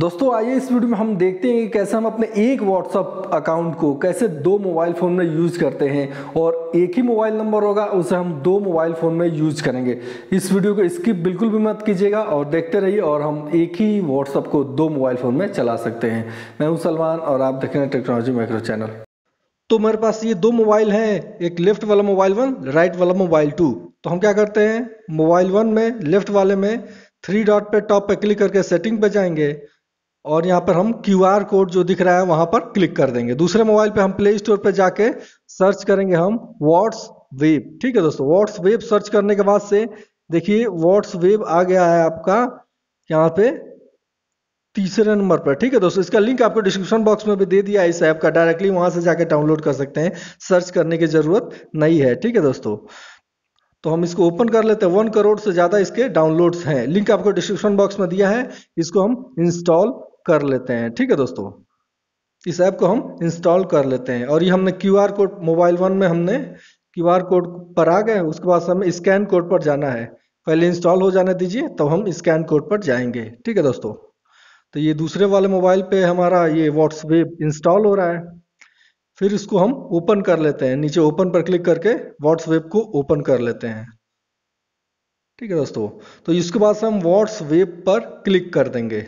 दोस्तों आइए इस वीडियो में हम देखते हैं कि कैसे हम अपने एक व्हाट्सअप अकाउंट को कैसे दो मोबाइल फ़ोन में यूज़ करते हैं और एक ही मोबाइल नंबर होगा उसे हम दो मोबाइल फ़ोन में यूज़ करेंगे इस वीडियो को स्किप बिल्कुल भी मत कीजिएगा और देखते रहिए और हम एक ही व्हाट्सअप को दो मोबाइल फ़ोन में चला सकते हैं मैं हूँ सलमान और आप देख रहे हैं टेक्नोलॉजी माइक्रो चैनल तो मेरे पास ये दो मोबाइल हैं एक लेफ़्ट वाला मोबाइल वन राइट वाला मोबाइल टू तो हम क्या करते हैं मोबाइल वन में लेफ़्ट वाले में थ्री डॉट पे टॉप पे क्लिक करके सेटिंग पे जाएंगे और यहाँ पर हम क्यू आर कोड जो दिख रहा है वहां पर क्लिक कर देंगे दूसरे मोबाइल पे हम प्ले स्टोर पर जाके सर्च करेंगे हम वॉट्स वेब ठीक है दोस्तों वॉट्स वेब सर्च करने के बाद से देखिए वॉट्स वेब आ गया है आपका यहाँ पे तीसरे नंबर पर ठीक है दोस्तों इसका लिंक आपको डिस्क्रिप्शन बॉक्स में भी दे दिया है इस ऐप का डायरेक्टली वहां से जाकर डाउनलोड कर सकते हैं सर्च करने की जरूरत नहीं है ठीक है दोस्तों तो हम इसको ओपन कर लेते हैं वन करोड़ से ज़्यादा इसके डाउनलोड्स हैं लिंक आपको डिस्क्रिप्शन बॉक्स में दिया है इसको हम इंस्टॉल कर लेते हैं ठीक है दोस्तों इस ऐप को हम इंस्टॉल कर लेते हैं और ये हमने Q R code mobile one में हमने क्यू आर कोड पर आ गए उसके बाद हमें स्कैन कोड पर जाना है पहले इंस्टॉल हो जाने दीजिए तब तो हम स्कैन कोड पर जाएंगे ठीक है दोस्तों तो ये दूसरे वाले मोबाइल पे हमारा ये व्हाट्सवेप इंस्टॉल हो रहा है फिर इसको हम ओपन कर लेते हैं नीचे ओपन पर क्लिक करके व्हाट्सवेप को ओपन कर लेते हैं ठीक है दोस्तों तो इसके बाद हम व्हाट्सवेप पर क्लिक कर देंगे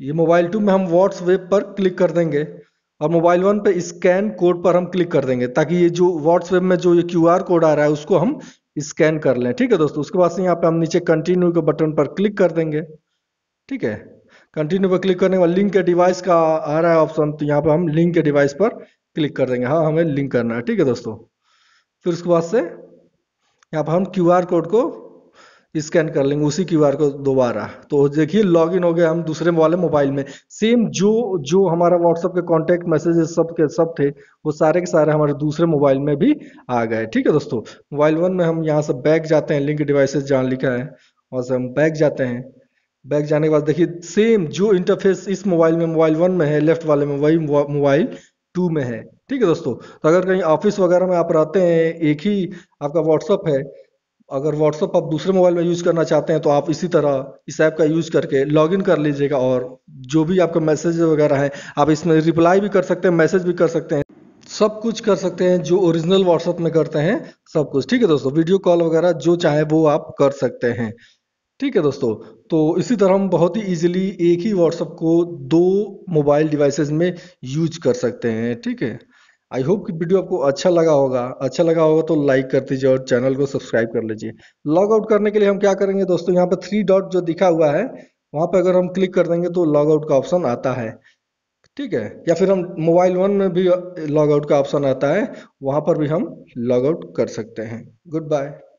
ये मोबाइल टू में हम वेब पर क्लिक कर देंगे और मोबाइल वन पे स्कैन कोड पर हम क्लिक कर देंगे ताकि ये जो वेब में जो ये क्यू कोड आ रहा है उसको हम स्कैन कर लें ठीक है दोस्तों उसके बाद से यहाँ पे हम नीचे कंटिन्यू के बटन पर क्लिक कर देंगे ठीक है कंटिन्यू पर क्लिक करने के बाद लिंक के डिवाइस का आ रहा है ऑप्शन तो यहाँ पे हम लिंक के डिवाइस पर क्लिक कर देंगे हाँ हमें लिंक करना है ठीक है दोस्तों फिर उसके बाद से यहाँ पर हम क्यू कोड को स्कैन कर लेंगे उसी क्यू आर को दोबारा तो देखिए लॉग इन हो गए हम दूसरे वाले मोबाइल में सेम जो जो हमारा व्हाट्सअप के कॉन्टैक्ट मैसेजेस सब के सब थे वो सारे के सारे हमारे दूसरे मोबाइल में भी आ गए ठीक है दोस्तों मोबाइल वन में हम यहाँ से बैक जाते हैं लिंक डिवाइसेज जहाँ लिखा है और से हम बैक जाते हैं बैक जाने के बाद देखिए सेम जो इंटरफेस इस मोबाइल में मोबाइल वन में है लेफ्ट वाले में वही मोबाइल टू में है ठीक है दोस्तों तो अगर कहीं ऑफिस वगैरह में आप रहते हैं एक ही आपका व्हाट्सअप है अगर व्हाट्सअप आप दूसरे मोबाइल में यूज़ करना चाहते हैं तो आप इसी तरह इस ऐप का यूज़ करके लॉगिन कर लीजिएगा और जो भी आपका मैसेज वगैरह है आप इसमें रिप्लाई भी कर सकते हैं मैसेज भी कर सकते हैं सब कुछ कर सकते हैं जो ओरिजिनल व्हाट्सअप में करते हैं सब कुछ ठीक है दोस्तों वीडियो कॉल वगैरह जो चाहे वो आप कर सकते हैं ठीक है दोस्तों तो इसी तरह हम बहुत ही इजीली एक ही व्हाट्सअप को दो मोबाइल डिवाइसेस में यूज कर सकते हैं ठीक है आई होप कि वीडियो आपको अच्छा लगा होगा अच्छा लगा होगा तो लाइक कर दीजिए और चैनल को सब्सक्राइब कर लीजिए लॉग आउट करने के लिए हम क्या करेंगे दोस्तों यहाँ पर थ्री डॉट जो दिखा हुआ है वहाँ पर अगर हम क्लिक कर देंगे तो लॉग आउट का ऑप्शन आता है ठीक है या फिर हम मोबाइल वन में भी लॉग आउट का ऑप्शन आता है वहाँ पर भी हम लॉग आउट कर सकते हैं गुड बाय